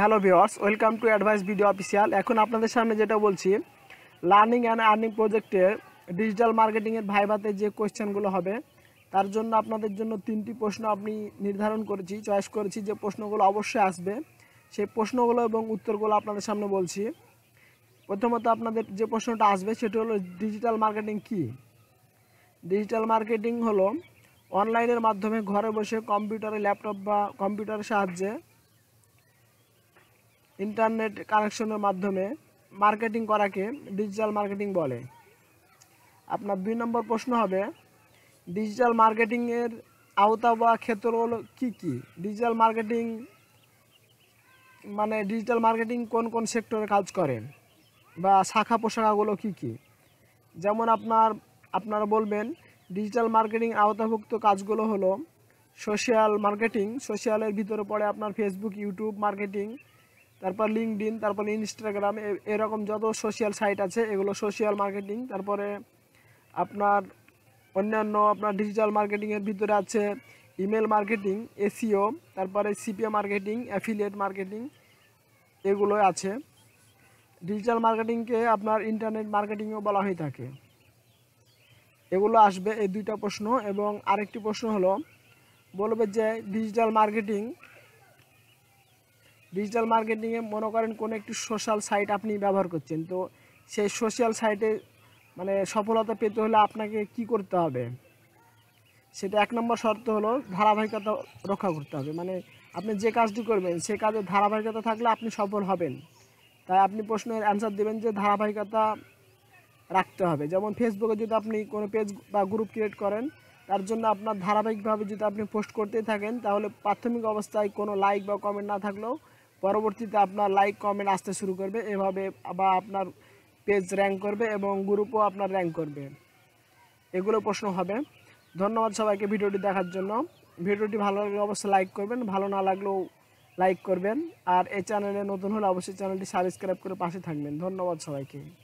hello viewers welcome to advice video official এখন আপনাদের সামনে যেটা বলছি লার্নিং অ্যান্ড আর্নিং প্রজেক্টে ডিজিটাল মার্কেটিংয়ের ভাইভাতে যে কোয়েশ্চেনগুলো হবে তার জন্য আপনাদের জন্য তিনটি প্রশ্ন আপনি নির্ধারণ করেছি চয়েস করেছি যে প্রশ্নগুলো অবশ্যই আসবে সেই প্রশ্নগুলো এবং উত্তরগুলো আপনাদের সামনে বলছি প্রথমত আপনাদের যে প্রশ্নটা আসবে সেটি হলো ডিজিটাল মার্কেটিং কি ডিজিটাল মার্কেটিং হলো অনলাইনের মাধ্যমে ঘরে বসে কম্পিউটারে ল্যাপটপ বা কম্পিউটারের সাহায্যে ইন্টারনেট কানেকশনের মাধ্যমে মার্কেটিং করাকে ডিজিটাল মার্কেটিং বলে আপনার দুই নম্বর প্রশ্ন হবে ডিজিটাল মার্কেটিংয়ের আওতা বা ক্ষেত্রগুলো কী কী ডিজিটাল মার্কেটিং মানে ডিজিটাল মার্কেটিং কোন কোন সেক্টরে কাজ করে বা শাখা পোশাকাগুলো কী কী যেমন আপনার আপনারা বলবেন ডিজিটাল মার্কেটিং আওতাভুক্ত কাজগুলো হলো সোশ্যাল মার্কেটিং সোশ্যালের ভিতরে পড়ে আপনার ফেসবুক ইউটিউব মার্কেটিং তারপর লিঙ্কড ইন তারপরে ইনস্টাগ্রাম এরকম যত সোশ্যাল সাইট আছে এগুলো সোশ্যাল মার্কেটিং তারপরে আপনার অন্যান্য আপনার ডিজিটাল মার্কেটিংয়ের ভিতরে আছে ইমেল মার্কেটিং এসিও তারপরে সিপিএ মার্কেটিং অ্যাফিলিয়েট মার্কেটিং এগুলোই আছে ডিজিটাল মার্কেটিংকে আপনার ইন্টারনেট মার্কেটিংও বলা হয়ে থাকে এগুলো আসবে এই দুইটা প্রশ্ন এবং আরেকটি প্রশ্ন হলো বলবে যে ডিজিটাল মার্কেটিং ডিজিটাল মার্কেটিংয়ে মনে করেন কোনো একটি সোশ্যাল সাইট আপনি ব্যবহার করছেন তো সেই সোশ্যাল সাইটে মানে সফলতা পেতে হলে আপনাকে কি করতে হবে সেটা এক নম্বর শর্ত হলো ধারাবাহিকতা রক্ষা করতে হবে মানে আপনি যে কাজটি করবেন সে কাজে ধারাবাহিকতা থাকলে আপনি সফল হবেন তাই আপনি প্রশ্নের অ্যান্সার দেবেন যে ধারাবাহিকতা রাখতে হবে যেমন ফেসবুকে যদি আপনি কোনো পেজ বা গ্রুপ ক্রিয়েট করেন তার জন্য আপনার ধারাবাহিকভাবে যদি আপনি পোস্ট করতেই থাকেন তাহলে প্রাথমিক অবস্থায় কোনো লাইক বা কমেন্ট না থাকলেও পরবর্তীতে আপনার লাইক কমেন্ট আসতে শুরু করবে এভাবে বা আপনার পেজ র্যাঙ্ক করবে এবং গ্রুপও আপনার র্যাঙ্ক করবে এগুলো প্রশ্ন হবে ধন্যবাদ সবাইকে ভিডিওটি দেখার জন্য ভিডিওটি ভালো লাগলে অবশ্যই লাইক করবেন ভালো না লাগলেও লাইক করবেন আর এই চ্যানেলে নতুন হলে অবশ্যই চ্যানেলটি সাবস্ক্রাইব করে পাশে থাকবেন ধন্যবাদ সবাইকে